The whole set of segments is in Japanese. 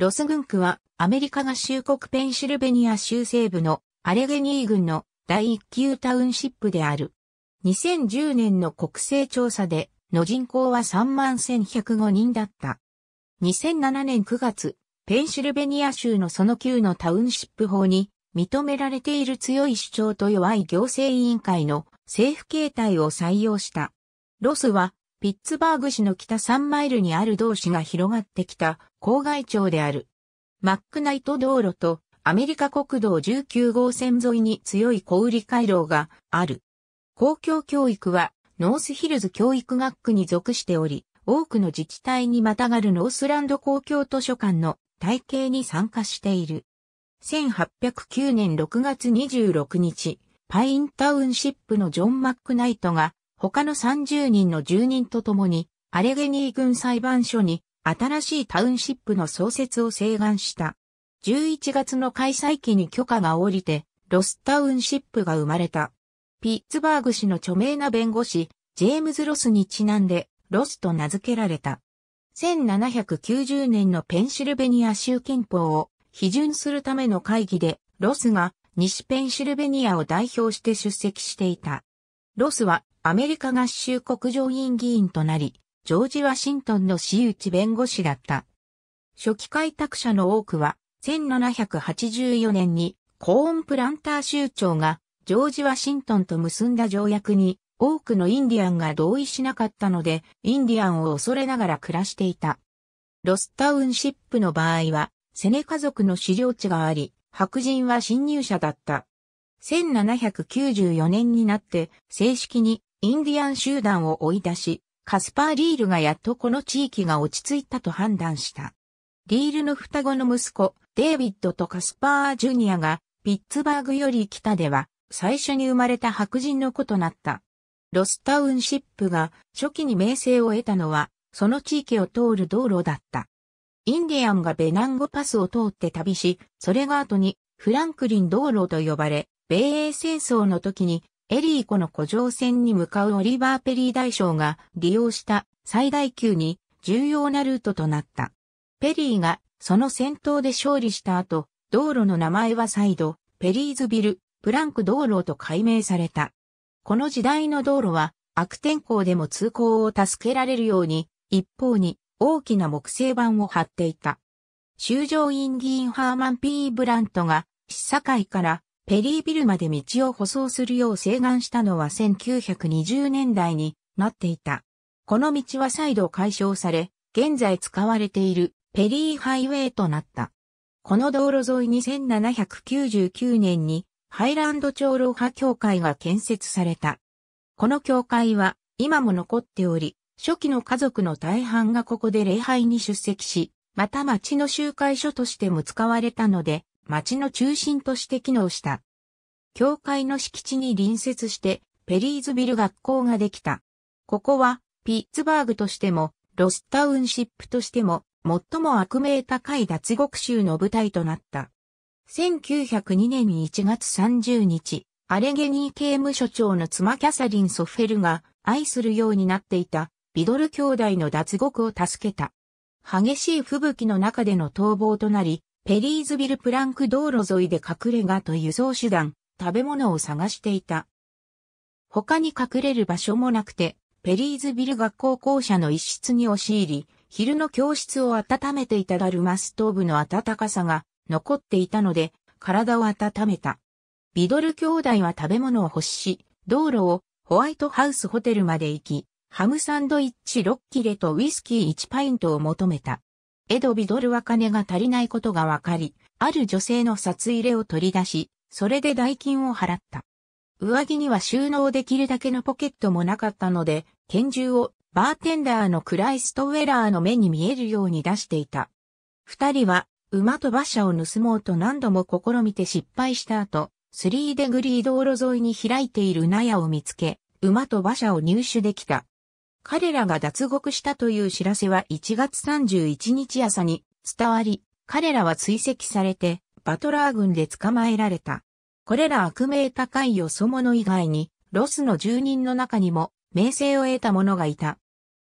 ロス軍区はアメリカ合衆国ペンシルベニア州西部のアレゲニー郡の第一級タウンシップである。2010年の国勢調査での人口は31,105人だった。2007年9月、ペンシルベニア州のその旧のタウンシップ法に認められている強い主張と弱い行政委員会の政府形態を採用した。ロスはピッツバーグ市の北3マイルにある同市が広がってきた郊外町である。マックナイト道路とアメリカ国道19号線沿いに強い小売回廊がある。公共教育はノースヒルズ教育学区に属しており、多くの自治体にまたがるノースランド公共図書館の体系に参加している。1809年6月26日、パインタウンシップのジョン・マックナイトが他の30人の住人と共に、アレゲニー郡裁判所に新しいタウンシップの創設を請願した。11月の開催期に許可が下りて、ロスタウンシップが生まれた。ピッツバーグ氏の著名な弁護士、ジェームズ・ロスにちなんで、ロスと名付けられた。1790年のペンシルベニア州憲法を批准するための会議で、ロスが西ペンシルベニアを代表して出席していた。ロスはアメリカ合衆国上院議員となり、ジョージ・ワシントンの私有地弁護士だった。初期開拓者の多くは、1784年にコーンプランター州長がジョージ・ワシントンと結んだ条約に多くのインディアンが同意しなかったので、インディアンを恐れながら暮らしていた。ロスタウンシップの場合は、セネ家族の資料地があり、白人は侵入者だった。1794年になって正式にインディアン集団を追い出し、カスパー・リールがやっとこの地域が落ち着いたと判断した。リールの双子の息子、デイビッドとカスパー・ジュニアが、ピッツバーグより北では、最初に生まれた白人の子となった。ロスタウンシップが初期に名声を得たのは、その地域を通る道路だった。インディアンがベナンゴパスを通って旅し、それが後にフランクリン道路と呼ばれ、米英戦争の時にエリー湖の古城線に向かうオリバー・ペリー大将が利用した最大級に重要なルートとなった。ペリーがその戦闘で勝利した後、道路の名前は再度、ペリーズビル、プランク道路と改名された。この時代の道路は悪天候でも通行を助けられるように、一方に大きな木製板を張っていた。修道院議員ハーマン・ P・ ブラントが、市会からペリービルまで道を舗装するよう請願したのは1920年代になっていた。この道は再度解消され、現在使われているペリーハイウェイとなった。この道路沿いに1799年にハイランド長老派協会が建設された。この教会は今も残っており、初期の家族の大半がここで礼拝に出席し、また町の集会所としても使われたので、町の中心として機能した。教会の敷地に隣接して、ペリーズビル学校ができた。ここは、ピッツバーグとしても、ロスタウンシップとしても、最も悪名高い脱獄囚の舞台となった。1902年1月30日、アレゲニー刑務所長の妻キャサリン・ソフェルが愛するようになっていたビドル兄弟の脱獄を助けた。激しい吹雪の中での逃亡となり、ペリーズビルプランク道路沿いで隠れ家と輸送手段、食べ物を探していた。他に隠れる場所もなくて、ペリーズビル学校校舎の一室に押し入り、昼の教室を温めていたダルマストーブの暖かさが残っていたので、体を温めた。ビドル兄弟は食べ物を欲し、道路をホワイトハウスホテルまで行き、ハムサンドイッチ6切れとウイスキー1パイントを求めた。エド・ビドルは金が足りないことが分かり、ある女性の札入れを取り出し、それで代金を払った。上着には収納できるだけのポケットもなかったので、拳銃をバーテンダーのクライストウェラーの目に見えるように出していた。二人は馬と馬車を盗もうと何度も試みて失敗した後、スリーデグリー道路沿いに開いている納屋を見つけ、馬と馬車を入手できた。彼らが脱獄したという知らせは1月31日朝に伝わり、彼らは追跡されて、バトラー軍で捕まえられた。これら悪名高いよそ者以外に、ロスの住人の中にも、名声を得た者がいた。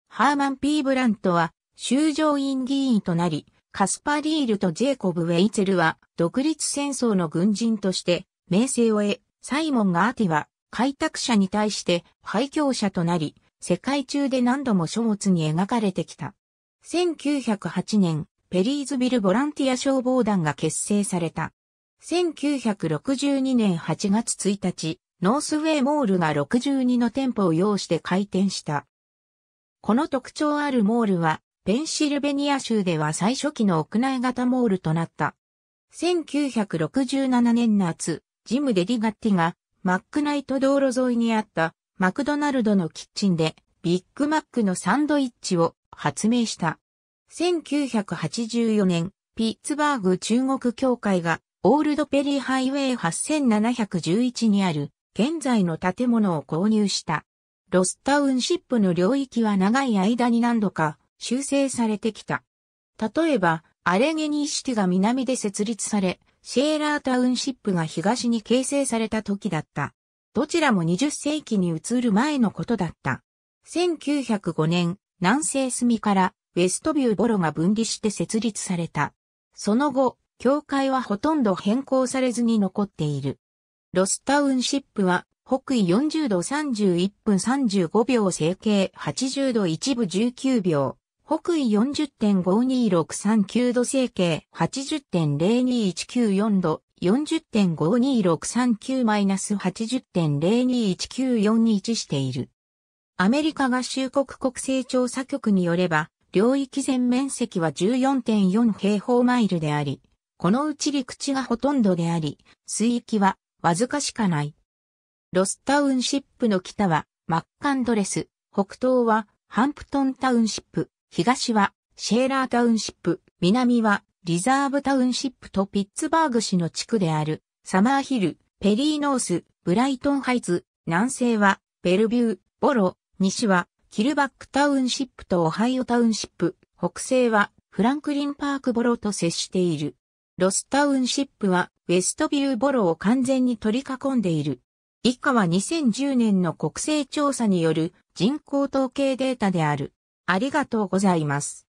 ハーマン・ピーブラントは、修上院議員となり、カスパリールとジェイコブ・ウェイツェルは、独立戦争の軍人として、名声を得、サイモン・ガーティは、開拓者に対して、廃墟者となり、世界中で何度も書物に描かれてきた。1908年、ペリーズビルボランティア消防団が結成された。1962年8月1日、ノースウェイモールが62の店舗を要して開店した。この特徴あるモールは、ペンシルベニア州では最初期の屋内型モールとなった。1967年夏、ジム・デリガッティが、マックナイト道路沿いにあったマクドナルドのキッチンでビッグマックのサンドイッチを発明した。1984年、ピッツバーグ中国協会がオールドペリーハイウェイ8711にある現在の建物を購入した。ロスタウンシップの領域は長い間に何度か修正されてきた。例えば、アレゲニーシティが南で設立され、シェーラータウンシップが東に形成された時だった。どちらも20世紀に移る前のことだった。1905年、南西隅からウェストビューボロが分離して設立された。その後、教会はほとんど変更されずに残っている。ロスタウンシップは北緯40度31分35秒整形80度1部19秒。北緯40.52639度整形80.02194度4 0 5 2 6 3 9 8 0 0 2 1 9 4置している。アメリカ合衆国国勢調査局によれば、領域全面積は14.4平方マイルであり、このうち陸地がほとんどであり、水域はわずかしかない。ロスタウンシップの北はマッカンドレス、北東はハンプトンタウンシップ、東はシェーラータウンシップ、南はリザーブタウンシップとピッツバーグ市の地区である、サマーヒル、ペリーノース、ブライトンハイツ、南西は、ベルビュー、ボロ、西は、キルバックタウンシップとオハイオタウンシップ、北西は、フランクリンパークボロと接している。ロスタウンシップは、ウェストビューボロを完全に取り囲んでいる。以下は2010年の国勢調査による人口統計データである。ありがとうございます。